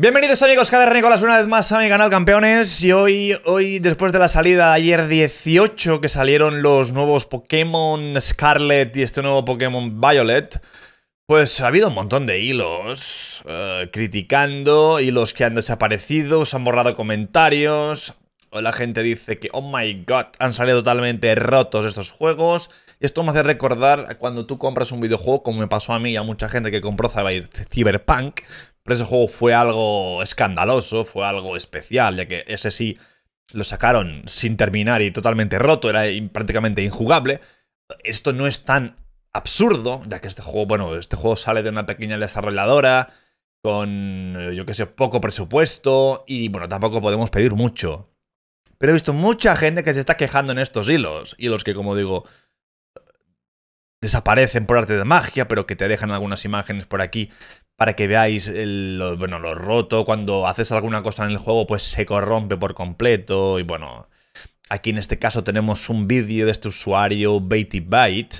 Bienvenidos amigos, Javier Nicolás una vez más a mi canal Campeones y hoy, hoy después de la salida ayer 18 que salieron los nuevos Pokémon Scarlet y este nuevo Pokémon Violet, pues ha habido un montón de hilos eh, criticando, hilos que han desaparecido, se han borrado comentarios, o la gente dice que oh my god, han salido totalmente rotos estos juegos, y esto me hace recordar cuando tú compras un videojuego, como me pasó a mí y a mucha gente que compró Cyberpunk, ese juego fue algo escandaloso, fue algo especial, ya que ese sí lo sacaron sin terminar y totalmente roto, era prácticamente injugable. Esto no es tan absurdo, ya que este juego, bueno, este juego sale de una pequeña desarrolladora con, yo qué sé, poco presupuesto y, bueno, tampoco podemos pedir mucho. Pero he visto mucha gente que se está quejando en estos hilos, y los que, como digo, desaparecen por arte de magia, pero que te dejan algunas imágenes por aquí para que veáis el, lo, bueno, roto, cuando haces alguna cosa en el juego pues se corrompe por completo y bueno, aquí en este caso tenemos un vídeo de este usuario Beatty Byte,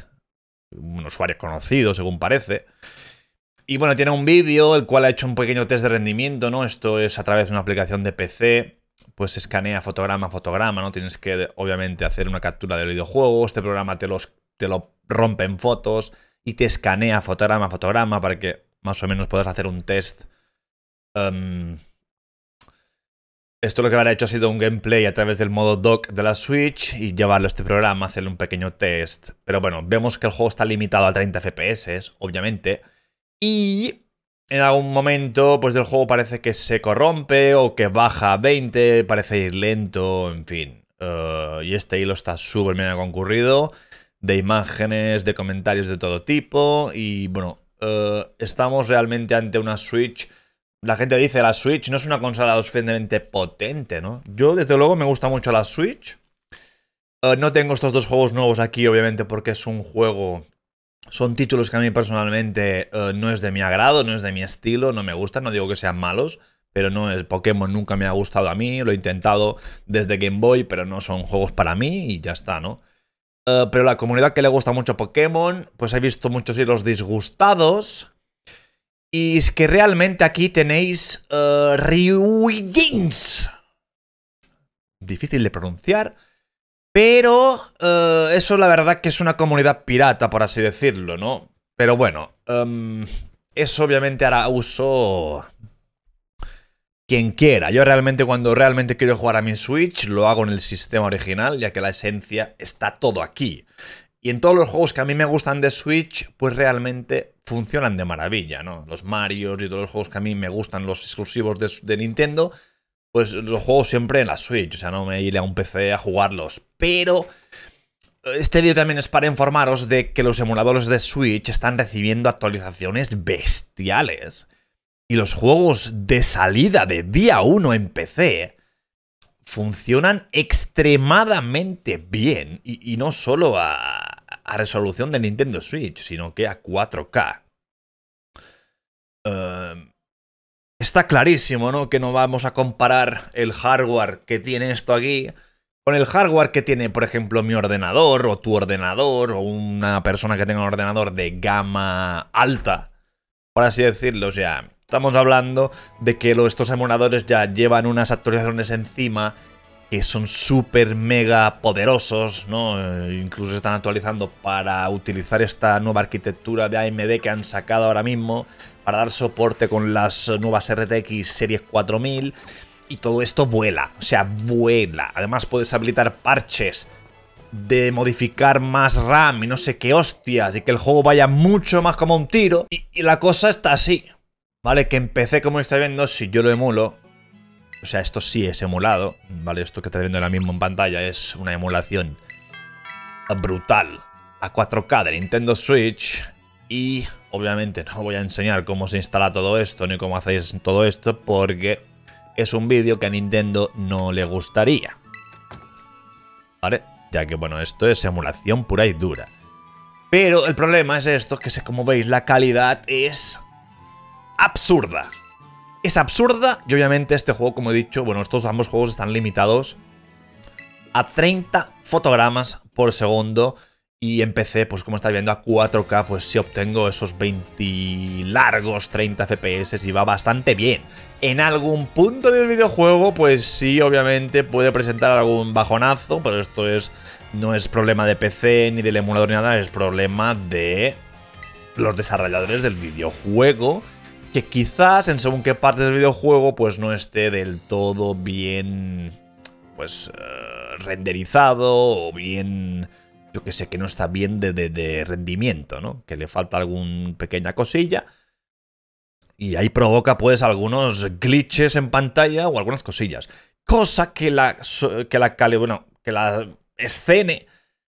un usuario conocido según parece. Y bueno, tiene un vídeo el cual ha hecho un pequeño test de rendimiento, ¿no? Esto es a través de una aplicación de PC, pues escanea fotograma a fotograma, ¿no? Tienes que obviamente hacer una captura del videojuego, este programa te, los, te lo rompe en fotos y te escanea fotograma a fotograma para que más o menos puedas hacer un test. Em, esto lo que habrá hecho ha sido un gameplay a través del modo dock de la Switch y llevarlo a este programa, hacerle un pequeño test. Pero bueno, vemos que el juego está limitado a 30 FPS, obviamente. Y en algún momento, pues del juego parece que se corrompe o que baja a 20, parece ir lento, en fin. Eh, y este hilo está súper bien concurrido, de imágenes, de comentarios de todo tipo. Y bueno, eh, estamos realmente ante una Switch. La gente dice la Switch no es una consola suficientemente potente, ¿no? Yo, desde luego, me gusta mucho la Switch. Eh, no tengo estos dos juegos nuevos aquí, obviamente, porque es un juego. Son títulos que a mí personalmente eh, no es de mi agrado, no es de mi estilo, no me gustan, no digo que sean malos, pero no es Pokémon, nunca me ha gustado a mí, lo he intentado desde Game Boy, pero no son juegos para mí y ya está, ¿no? Eh, pero la comunidad que le gusta mucho Pokémon, pues he visto muchos hilos disgustados. Y es que realmente aquí tenéis uh, Difícil de pronunciar. Pero eh, eso la verdad que es una comunidad pirata, por así decirlo, ¿no? Pero bueno, em, eso obviamente hará uso quien quiera. Yo realmente cuando realmente quiero jugar a mi Switch lo hago en el sistema original, ya que la esencia está todo aquí. Y en todos los juegos que a mí me gustan de Switch, pues realmente funcionan de maravilla, ¿no? Los Marios y todos los juegos que a mí me gustan, los exclusivos de, de Nintendo, pues los juego siempre en la Switch, o sea, no me iré a un PC a jugarlos. Pero este vídeo también es para informaros de que los emuladores de Switch están recibiendo actualizaciones bestiales y los juegos de salida de día 1 en PC funcionan extremadamente bien y, no solo a, resolución de Nintendo Switch, sino que a 4K. Em, está clarísimo, ¿no? Que no vamos a comparar el hardware que tiene esto aquí con el hardware que tiene, por ejemplo, mi ordenador o tu ordenador o una persona que tenga un ordenador de gama alta, por así decirlo. O sea, Estamos hablando de que los, estos emuladores ya llevan unas actualizaciones encima que son súper mega poderosos, ¿no? Eh, incluso se están actualizando para utilizar esta nueva arquitectura de AMD que han sacado ahora mismo para dar soporte con las nuevas RTX Series 4000 y todo esto vuela, o sea, vuela. Además puedes habilitar parches de modificar más RAM y no sé qué hostias y que el juego vaya mucho más como un tiro y la cosa está así. Vale, que empecé como estáis viendo, si yo lo emulo, o sea, esto sí es emulado, ¿vale? Esto que estáis viendo ahora mismo en pantalla es una emulación brutal a 4K de Nintendo Switch y obviamente no voy a enseñar cómo se instala todo esto ni cómo hacéis todo esto porque es un vídeo que a Nintendo no le gustaría. ¿Vale? Ya que, bueno, esto es emulación pura y dura. Pero el problema es esto, que como veis la calidad es absurda. Es absurda y obviamente este juego, como he dicho, bueno, estos ambos juegos están limitados a 30 fotogramas por segundo y empecé, pues como estáis viendo, a 4K, pues si obtengo esos 20 largos 30 FPS y va bastante bien. En algún punto del videojuego, pues sí, obviamente puede presentar algún bajonazo, pero esto es no es problema de PC ni del emulador ni nada, es problema de los desarrolladores del videojuego que quizás en según qué parte del videojuego pues no esté del todo bien pues eh, renderizado o bien yo que sé que no está bien de, rendimiento no que le falta alguna pequeña cosilla y ahí provoca pues algunos glitches en pantalla o algunas cosillas cosa que la que que la escene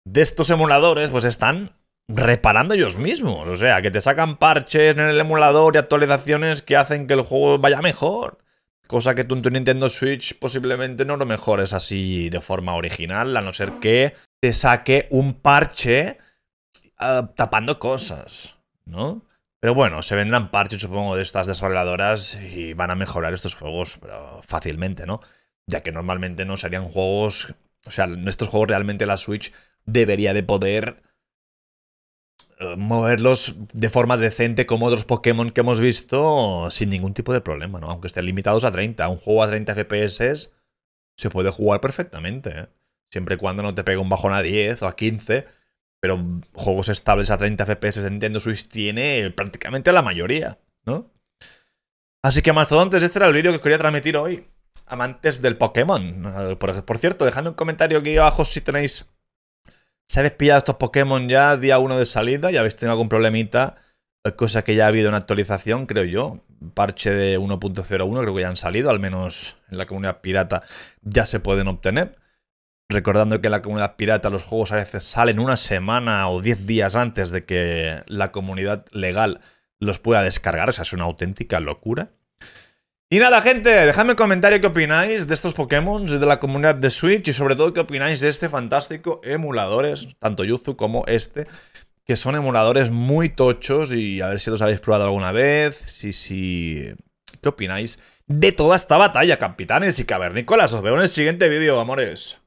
de estos emuladores pues están reparando ellos mismos. O sea, que te sacan parches en el emulador y actualizaciones que hacen que el juego vaya mejor. Cosa que tú tu Nintendo Switch posiblemente no lo mejores así de forma original, a no ser que te saque un parche ah, tapando cosas, ¿no? Pero bueno, se vendrán parches, supongo, de estas desarrolladoras y van a mejorar estos juegos fácilmente, ¿no? Ya que normalmente no serían juegos. O sea, en estos juegos realmente la Switch debería de poder eh, moverlos de forma decente como otros Pokémon que hemos visto sin ningún tipo de problema, ¿no? Aunque estén limitados a 30. Un juego a 30 FPS se puede jugar perfectamente, ¿eh? Siempre y cuando no te pegue un bajón a 10 o a 15. Pero juegos estables a 30 FPS de Nintendo Switch tiene prácticamente la mayoría, ¿no? Así que, más antes, este era el vídeo que quería transmitir hoy. Amantes del Pokémon. Eh, por, por cierto, dejadme un comentario aquí abajo si tenéis si habéis pillado estos Pokémon ya día 1 de salida y habéis tenido algún problemita, cosa que ya ha habido una actualización, creo yo, parche de 1.01, creo que ya han salido, al menos en la comunidad pirata ya se pueden obtener. Recordando que en la comunidad pirata los juegos a veces salen una semana o 10 días antes de que la comunidad legal los pueda descargar, o sea, es una auténtica locura. Y nada, gente, dejadme en comentario qué opináis de estos Pokémon, de la comunidad de Switch y sobre todo qué opináis de este fantástico emuladores, tanto Yuzu como este, que son emuladores muy tochos y a ver si los habéis probado alguna vez, si, si... ¿Qué opináis de toda esta batalla, capitanes y cavernícolas? Os veo en el siguiente vídeo, amores.